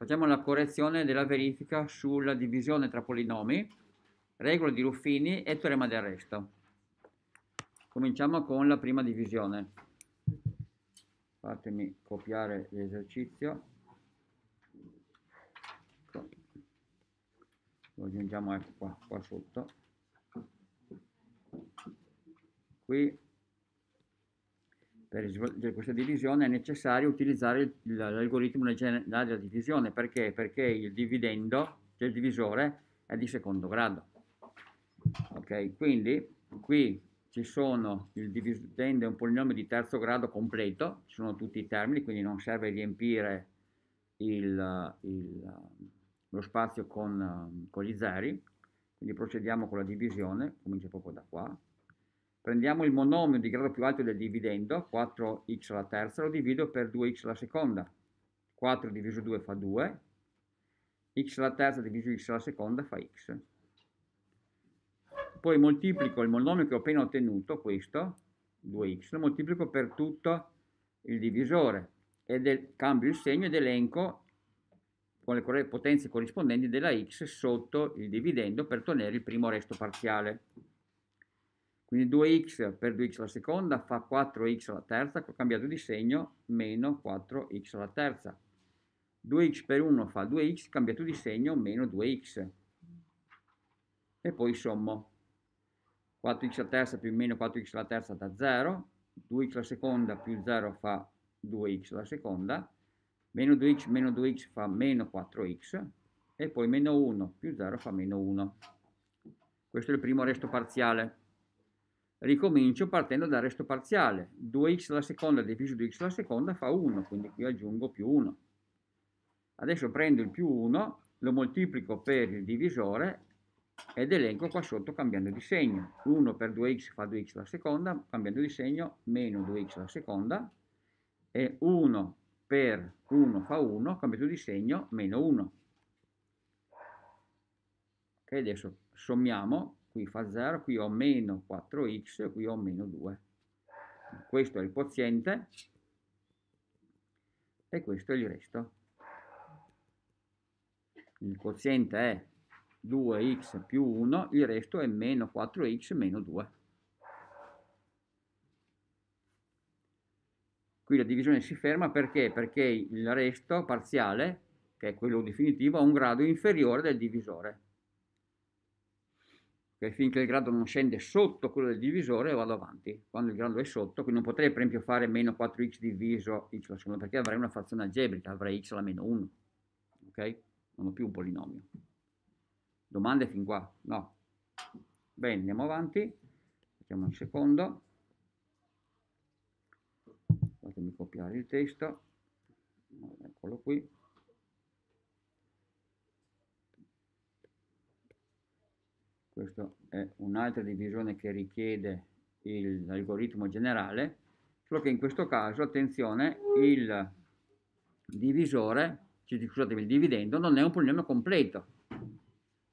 Facciamo la correzione della verifica sulla divisione tra polinomi, regola di Ruffini e teorema del resto. Cominciamo con la prima divisione. Fatemi copiare l'esercizio. Lo aggiungiamo ecco qua, qua sotto. Qui per svolgere questa divisione è necessario utilizzare l'algoritmo leggendario della divisione. Perché? Perché il dividendo, del divisore, è di secondo grado. Ok, quindi qui ci sono, il dividendo è un polinomio di terzo grado completo, ci sono tutti i termini, quindi non serve riempire il, il, lo spazio con, con gli zeri. Quindi procediamo con la divisione, comincia proprio da qua. Prendiamo il monomio di grado più alto del dividendo, 4x alla terza, lo divido per 2x alla seconda. 4 diviso 2 fa 2, x alla terza diviso x alla seconda fa x. Poi moltiplico il monomio che ho appena ottenuto, questo, 2x, lo moltiplico per tutto il divisore e cambio il segno ed elenco con le potenze corrispondenti della x sotto il dividendo per ottenere il primo resto parziale. Quindi 2x per 2x alla seconda fa 4x alla terza, ho cambiato di segno, meno 4x alla terza. 2x per 1 fa 2x, cambiato di segno, meno 2x. E poi sommo. 4x alla terza più meno 4x alla terza da 0, 2x alla seconda più 0 fa 2x alla seconda, meno 2x meno 2x fa meno 4x, e poi meno 1 più 0 fa meno 1. Questo è il primo resto parziale ricomincio partendo dal resto parziale, 2x alla seconda diviso 2x alla seconda fa 1, quindi qui aggiungo più 1. Adesso prendo il più 1, lo moltiplico per il divisore ed elenco qua sotto cambiando di segno. 1 per 2x fa 2x alla seconda, cambiando di segno, meno 2x alla seconda, e 1 per 1 fa 1, cambiando di segno, meno 1. Ok, adesso sommiamo qui fa 0, qui ho meno 4x e qui ho meno 2. Questo è il quoziente e questo è il resto. Il quoziente è 2x più 1, il resto è meno 4x meno 2. Qui la divisione si ferma perché? Perché il resto parziale, che è quello definitivo, ha un grado inferiore del divisore finché il grado non scende sotto quello del divisore vado avanti, quando il grado è sotto, quindi non potrei per esempio fare meno 4x diviso x alla seconda perché avrei una frazione algebrica, avrei x alla meno 1, ok? Non ho più un polinomio. Domande fin qua? No. Bene, andiamo avanti, facciamo un secondo, fatemi copiare il testo, eccolo qui. questa è un'altra divisione che richiede l'algoritmo generale, solo che in questo caso, attenzione, il divisore, scusatemi, il dividendo non è un polinomio completo,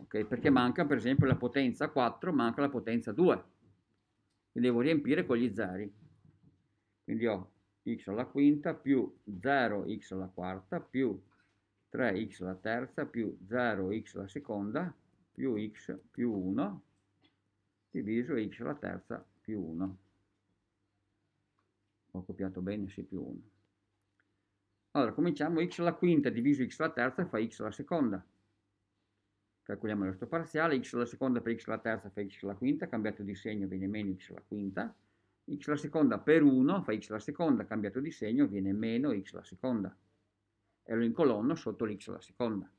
okay? perché manca per esempio la potenza 4, manca la potenza 2, che devo riempire con gli zeri. Quindi ho x alla quinta più 0x alla quarta più 3x alla terza più 0x alla seconda più x più 1 diviso x alla terza più 1. Ho copiato bene, sì, più 1. Allora, cominciamo, x alla quinta diviso x alla terza fa x alla seconda. Calcoliamo il resto parziale, x alla seconda per x alla terza fa x alla quinta, cambiato di segno viene meno x alla quinta, x alla seconda per 1 fa x alla seconda, cambiato di segno viene meno x alla seconda. E lo incolonno sotto l'x alla seconda.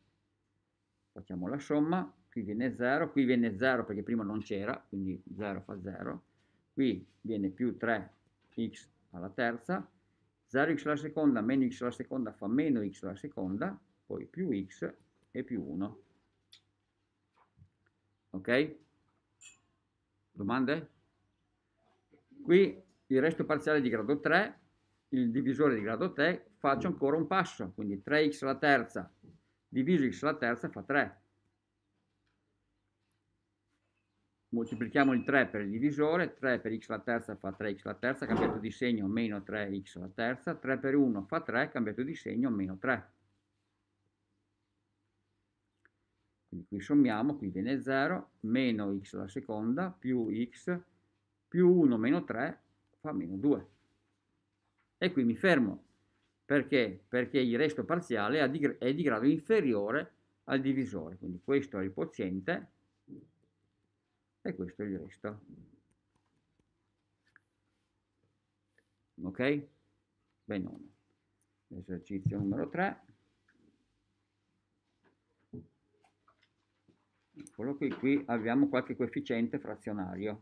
Facciamo la somma, qui viene 0, qui viene 0 perché prima non c'era, quindi 0 fa 0, qui viene più 3x alla terza, 0x alla seconda meno x alla seconda fa meno x alla seconda, poi più x e più 1. Ok? Domande? Qui il resto parziale di grado 3, il divisore di grado 3, faccio ancora un passo, quindi 3x alla terza diviso x alla terza fa 3, moltiplichiamo il 3 per il divisore, 3 per x alla terza fa 3x alla terza, cambiato di segno meno 3x alla terza, 3 per 1 fa 3, cambiato di segno meno 3. Quindi qui sommiamo, qui viene 0, meno x alla seconda più x più 1 meno 3 fa meno 2. E qui mi fermo. Perché? Perché il resto parziale è di grado inferiore al divisore. Quindi questo è il quoziente e questo è il resto ok benone esercizio numero 3 eccolo che qui abbiamo qualche coefficiente frazionario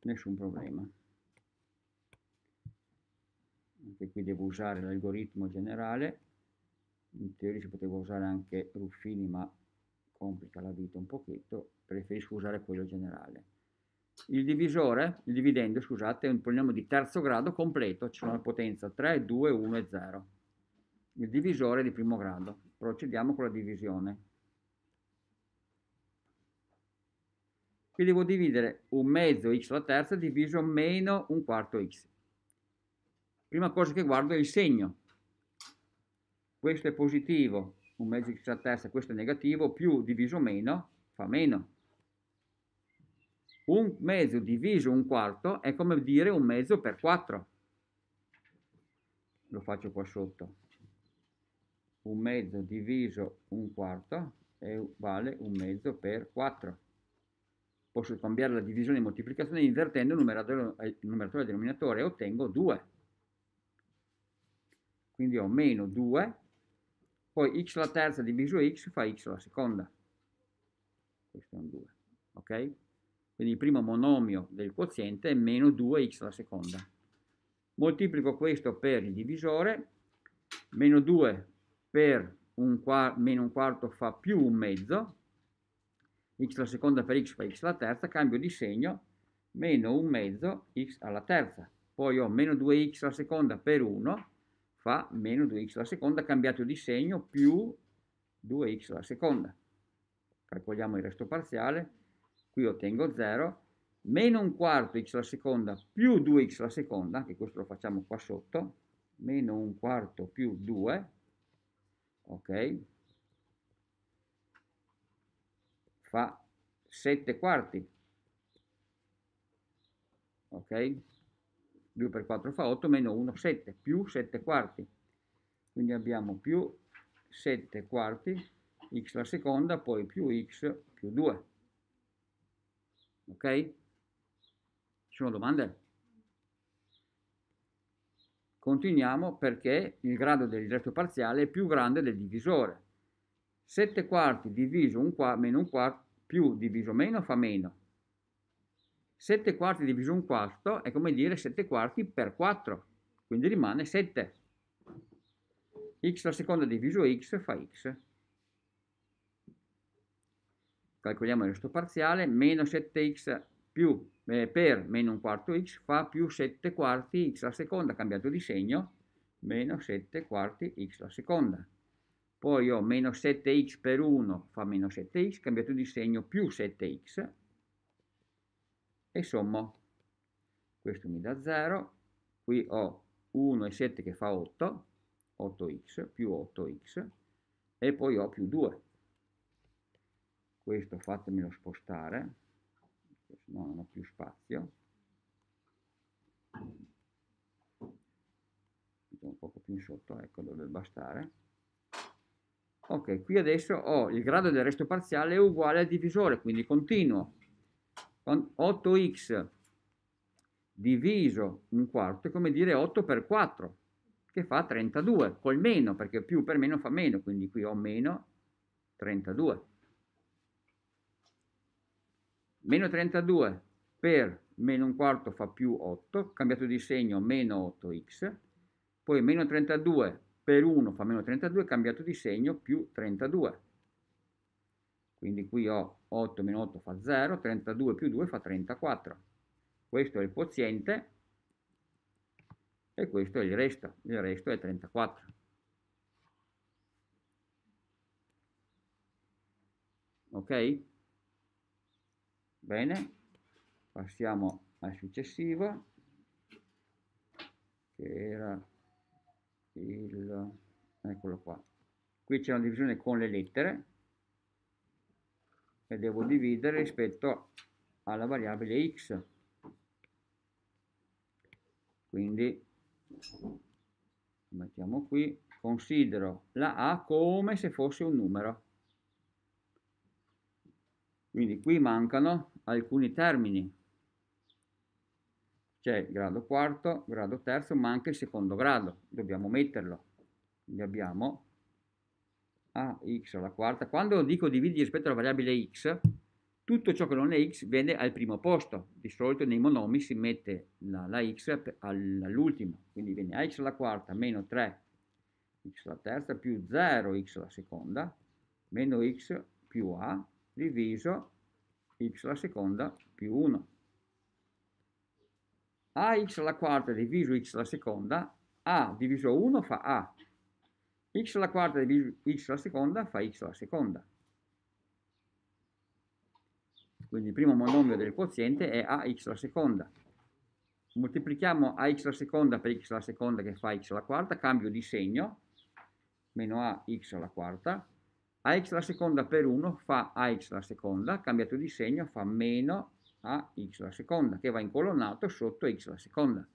nessun problema anche qui devo usare l'algoritmo generale in teoria si poteva usare anche Ruffini ma complica la vita un pochetto, preferisco usare quello generale. Il divisore, il dividendo, scusate, è un polinomio di terzo grado completo, c'è una potenza 3, 2, 1 e 0. Il divisore è di primo grado. Procediamo con la divisione. Qui devo dividere un mezzo x alla terza diviso meno un quarto x. Prima cosa che guardo è il segno. Questo è positivo, un mezzo che c'è a questo è negativo, più diviso meno fa meno. Un mezzo diviso un quarto è come dire un mezzo per 4. Lo faccio qua sotto. Un mezzo diviso un quarto è, vale un mezzo per 4. Posso cambiare la divisione e moltiplicazione invertendo il numeratore, eh, il numeratore e il denominatore e ottengo 2. Quindi ho meno 2 poi x alla terza diviso x fa x alla seconda. Questo è un 2, ok? Quindi il primo monomio del quoziente è meno 2x alla seconda. Moltiplico questo per il divisore, meno 2 per un meno un quarto fa più un mezzo, x alla seconda per x fa x alla terza, cambio di segno, meno un mezzo x alla terza. Poi ho meno 2x alla seconda per 1, fa meno 2x alla seconda cambiato di segno più 2x alla seconda. Calcoliamo il resto parziale, qui ottengo 0, meno un quarto x alla seconda più 2x alla seconda, che questo lo facciamo qua sotto, meno un quarto più 2, ok, fa 7 quarti, ok, 2 per 4 fa 8, meno 1, 7, più 7 quarti. Quindi abbiamo più 7 quarti, x alla seconda, poi più x più 2. Ok? Ci sono domande? Continuiamo perché il grado del resto parziale è più grande del divisore. 7 quarti diviso un qua, meno un quarto più diviso meno fa meno. 7 quarti diviso un quarto è come dire 7 quarti per 4, quindi rimane 7. x alla seconda diviso x fa x. Calcoliamo il resto parziale, meno 7x più, eh, per meno un quarto x fa più 7 quarti x alla seconda, cambiato di segno, meno 7 quarti x alla seconda. Poi ho meno 7x per 1 fa meno 7x, cambiato di segno più 7x, e sommo. Questo mi dà 0, qui ho 1 e 7 che fa 8, 8x più 8x, e poi ho più 2. Questo fatemelo spostare, se no non ho più spazio. Un poco più in sotto, ecco, dovrebbe bastare. Ok, qui adesso ho il grado del resto parziale uguale al divisore, quindi continuo. 8x diviso un quarto è come dire 8 per 4, che fa 32, col meno, perché più per meno fa meno, quindi qui ho meno 32. Meno 32 per meno un quarto fa più 8, cambiato di segno meno 8x, poi meno 32 per 1 fa meno 32, cambiato di segno più 32 quindi qui ho 8 meno 8 fa 0, 32 più 2 fa 34. Questo è il quoziente e questo è il resto, il resto è 34. Ok? Bene, passiamo al successivo, che era il... eccolo qua. Qui c'è una divisione con le lettere, e devo dividere rispetto alla variabile x quindi mettiamo qui considero la a come se fosse un numero quindi qui mancano alcuni termini c'è il grado quarto, grado terzo, ma anche il secondo grado, dobbiamo metterlo. Quindi abbiamo a x alla quarta, quando dico dividi rispetto alla variabile x, tutto ciò che non è x viene al primo posto, di solito nei monomi si mette la, la x all'ultima, quindi viene a x alla quarta meno 3 x alla terza più 0x alla seconda meno x più a diviso x alla seconda più 1. A x alla quarta diviso x alla seconda, a diviso 1 fa a, x alla quarta diviso x alla seconda fa x alla seconda. Quindi il primo monomio del quoziente è ax alla seconda. Moltiplichiamo ax alla seconda per x alla seconda che fa x alla quarta, cambio di segno, meno ax alla quarta, ax alla seconda per 1 fa ax alla seconda, cambiato di segno fa meno ax alla seconda, che va incolonnato sotto x alla seconda.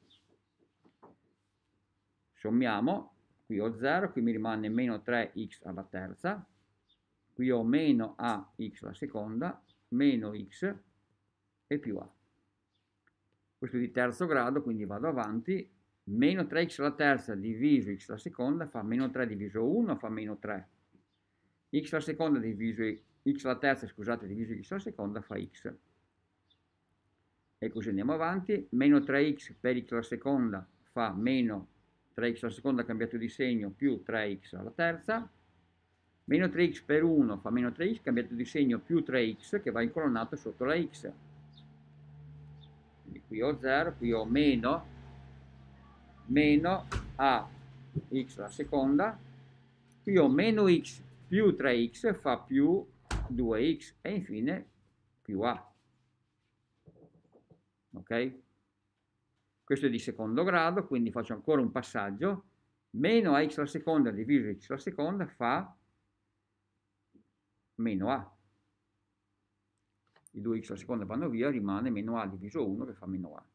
Sommiamo qui ho 0, qui mi rimane meno 3x alla terza, qui ho meno ax alla seconda, meno x e più a. Questo è di terzo grado, quindi vado avanti, meno 3x alla terza diviso x alla seconda fa meno 3 diviso 1 fa meno 3, x alla seconda diviso x alla terza, scusate, diviso x alla seconda fa x. Ecco, e così andiamo avanti, meno 3x per x alla seconda fa meno 3x alla seconda cambiato di segno più 3x alla terza, meno 3x per 1 fa meno 3x cambiato di segno più 3x che va incolonnato sotto la x. Quindi qui ho 0, qui ho meno, meno a x alla seconda, qui ho meno x più 3x fa più 2x e infine più a. Ok? questo è di secondo grado, quindi faccio ancora un passaggio, meno ax alla seconda diviso x alla seconda fa meno a. I 2x alla seconda vanno via, rimane meno a diviso 1 che fa meno a.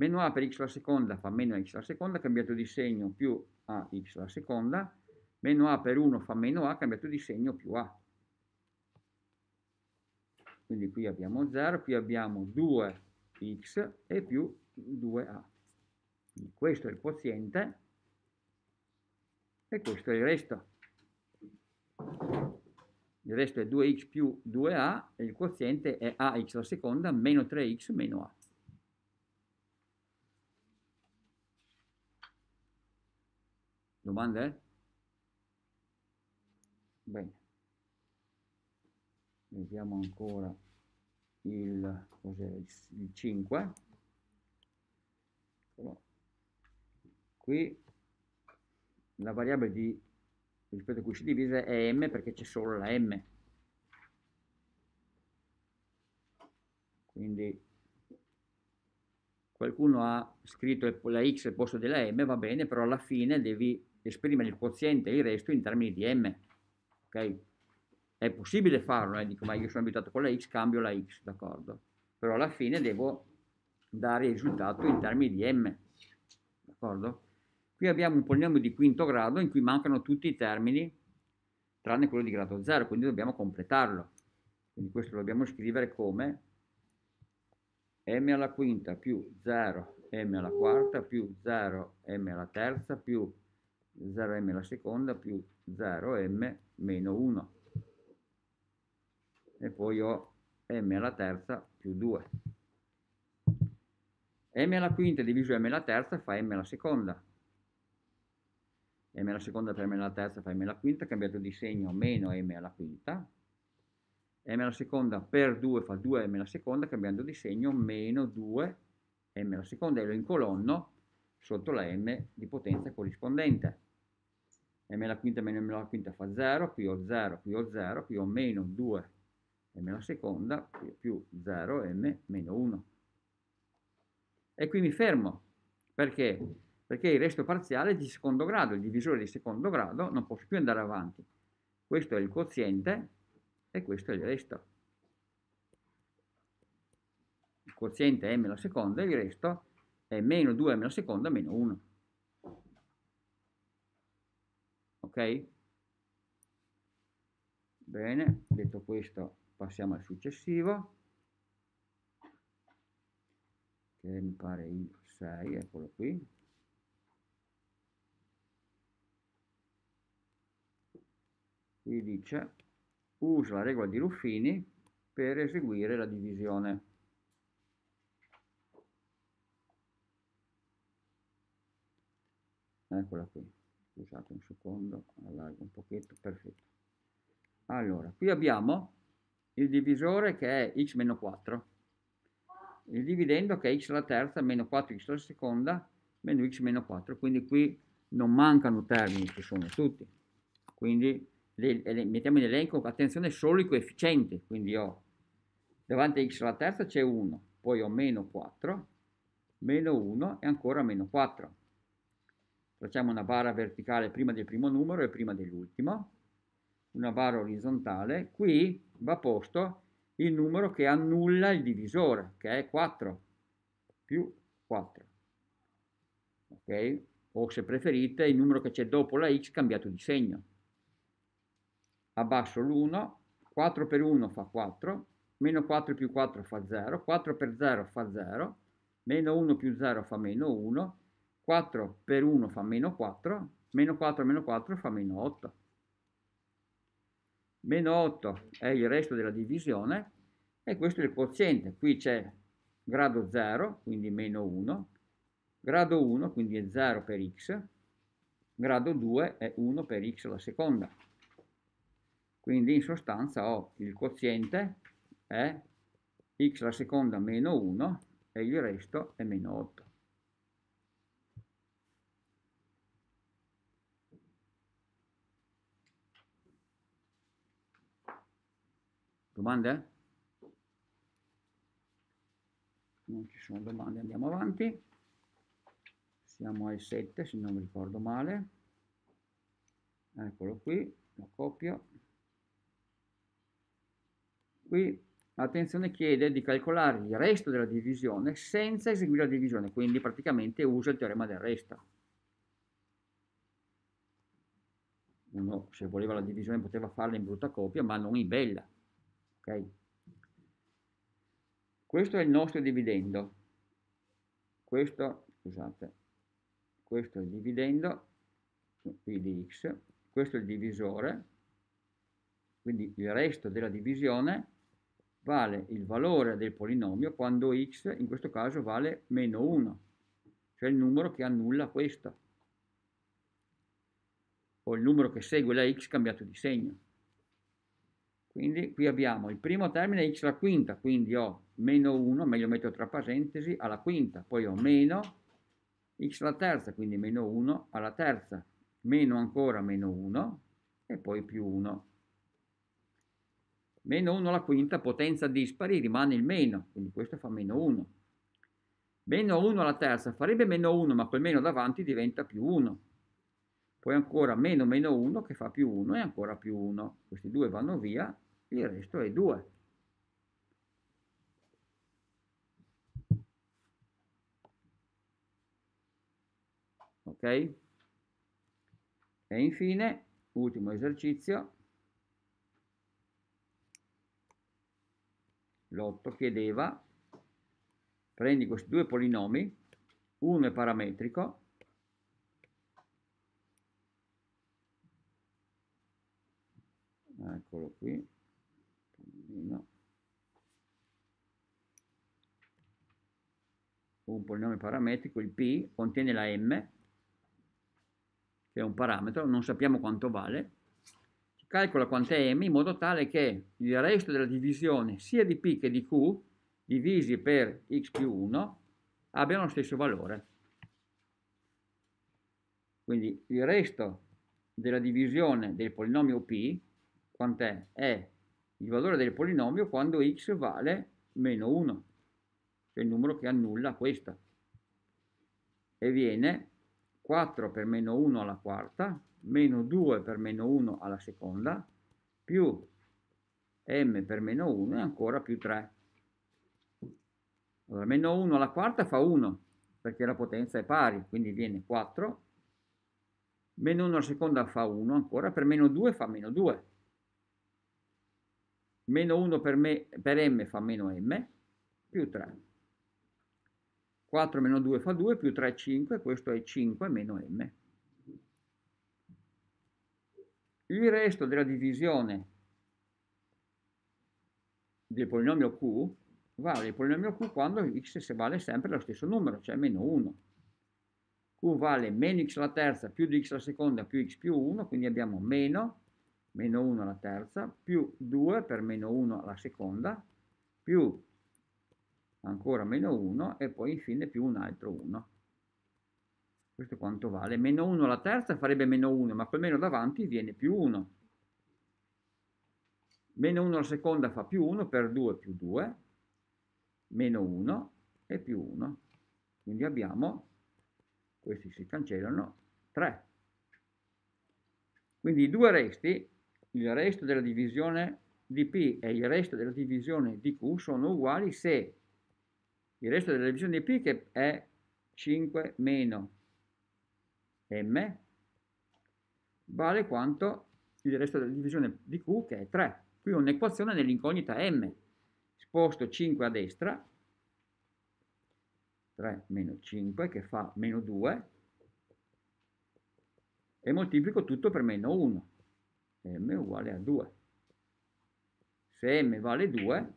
Meno a per x alla seconda fa meno x alla seconda, cambiato di segno più ax alla seconda, meno a per 1 fa meno a, cambiato di segno più a. Quindi qui abbiamo 0, qui abbiamo 2x e più 2a. questo è il quoziente e questo è il resto. Il resto è 2x più 2a e il quoziente è ax alla seconda meno 3x meno a. Domande? Bene. Vediamo ancora il, il 5 eccolo qui la variabile di, rispetto a cui si divide è m perché c'è solo la m quindi qualcuno ha scritto la x al posto della m va bene però alla fine devi esprimere il quoziente e il resto in termini di m ok è possibile farlo eh? dico ma io sono abituato con la x cambio la x d'accordo però alla fine devo dare risultato in termini di m. D'accordo? Qui abbiamo un polinomio di quinto grado in cui mancano tutti i termini tranne quello di grado 0, quindi dobbiamo completarlo. Quindi questo lo dobbiamo scrivere come m alla quinta più 0m alla quarta più 0m alla terza più 0m alla seconda più 0m meno 1 e poi ho m alla terza più 2 m alla quinta diviso m alla terza fa m alla seconda. m alla seconda per m alla terza fa m alla quinta, cambiato di segno, meno m alla quinta. m alla seconda per 2 fa 2m alla seconda, cambiando di segno, meno 2m alla seconda e lo incolonno sotto la m di potenza corrispondente. m alla quinta meno m alla quinta fa 0, qui ho 0, qui ho 0, qui ho meno 2m alla seconda, più 0m meno 1. E qui mi fermo. Perché? Perché il resto parziale è di secondo grado, il divisore di secondo grado, non posso più andare avanti. Questo è il quoziente e questo è il resto. Il quoziente è m alla seconda e il resto è meno 2m alla seconda meno 1. Ok? Bene, detto questo passiamo al successivo che mi pare il 6, eccolo qui, qui dice usa la regola di Ruffini per eseguire la divisione. Eccola qui, scusate un secondo, allargo un pochetto, perfetto. Allora, qui abbiamo il divisore che è x-4, il dividendo che è x alla terza meno 4x alla seconda meno x meno 4, quindi qui non mancano termini, ci sono tutti. Quindi le, le, mettiamo in elenco, attenzione, solo i coefficienti, quindi ho davanti a x alla terza c'è 1, poi ho meno 4, meno 1 e ancora meno 4. Facciamo una barra verticale prima del primo numero e prima dell'ultimo, una barra orizzontale, qui va posto il numero che annulla il divisore, che è 4 più 4. Ok? O se preferite il numero che c'è dopo la x cambiato di segno. Abbasso l'1, 4 per 1 fa 4, meno 4 più 4 fa 0, 4 per 0 fa 0, meno 1 più 0 fa meno 1, 4 per 1 fa meno 4, meno 4 meno 4 fa meno 8 meno 8 è il resto della divisione e questo è il quoziente, qui c'è grado 0, quindi meno 1, grado 1 quindi è 0 per x, grado 2 è 1 per x alla seconda. Quindi in sostanza ho il quoziente è x alla seconda meno 1 e il resto è meno 8. Domande? Non ci sono domande, andiamo avanti. Siamo ai 7 se non mi ricordo male. Eccolo qui, lo copio. Qui Attenzione chiede di calcolare il resto della divisione senza eseguire la divisione, quindi praticamente usa il teorema del resto. Uno se voleva la divisione poteva farla in brutta copia, ma non in bella. Okay. Questo è il nostro dividendo. Questo, scusate, questo è il dividendo, qui di x, questo è il divisore, quindi il resto della divisione vale il valore del polinomio quando x in questo caso vale meno 1, cioè il numero che annulla questo, o il numero che segue la x cambiato di segno. Quindi qui abbiamo il primo termine x alla quinta, quindi ho meno 1, meglio metto tra parentesi, alla quinta, poi ho meno x alla terza, quindi meno 1 alla terza, meno ancora meno 1 e poi più 1. Meno 1 alla quinta, potenza dispari, rimane il meno, quindi questo fa meno 1. Meno 1 alla terza farebbe meno 1, ma quel meno davanti diventa più 1 poi ancora meno meno 1 che fa più 1 e ancora più 1, questi due vanno via, il resto è 2. Ok? E infine, ultimo esercizio, l'8 chiedeva, prendi questi due polinomi, uno è parametrico, eccolo qui un polinomio parametrico il p contiene la m che è un parametro non sappiamo quanto vale calcola quanto è m in modo tale che il resto della divisione sia di p che di q divisi per x più 1 abbiano lo stesso valore quindi il resto della divisione del polinomio p quant'è? È il valore del polinomio quando x vale meno 1, cioè il numero che annulla questa. E viene 4 per meno 1 alla quarta, meno 2 per meno 1 alla seconda, più m per meno 1 e ancora più 3. Allora, meno 1 alla quarta fa 1, perché la potenza è pari, quindi viene 4. Meno 1 alla seconda fa 1 ancora, per meno 2 fa meno 2 meno 1 per, me, per m fa meno m, più 3. 4 meno 2 fa 2, più 3 è 5, questo è 5 meno m. Il resto della divisione del polinomio q vale il polinomio q quando x vale sempre lo stesso numero, cioè meno 1. q vale meno x alla terza più di x alla seconda più x più 1, quindi abbiamo meno meno 1 alla terza, più 2 per meno 1 alla seconda, più ancora meno 1 e poi infine più un altro 1. Questo quanto vale? Meno 1 alla terza farebbe meno 1, ma col meno davanti viene più 1. Meno 1 alla seconda fa più 1 per 2 più 2, meno 1 e più 1. Quindi abbiamo, questi si cancellano, 3. Quindi i due resti il resto della divisione di P e il resto della divisione di Q sono uguali se il resto della divisione di P che è 5 meno M vale quanto il resto della divisione di Q che è 3. Qui ho un'equazione nell'incognita M. Sposto 5 a destra, 3 meno 5 che fa meno 2 e moltiplico tutto per meno 1 m uguale a 2. Se m vale 2,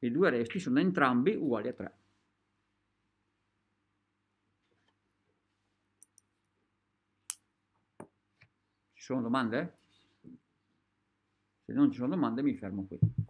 i due resti sono entrambi uguali a 3. Ci sono domande? Se non ci sono domande mi fermo qui.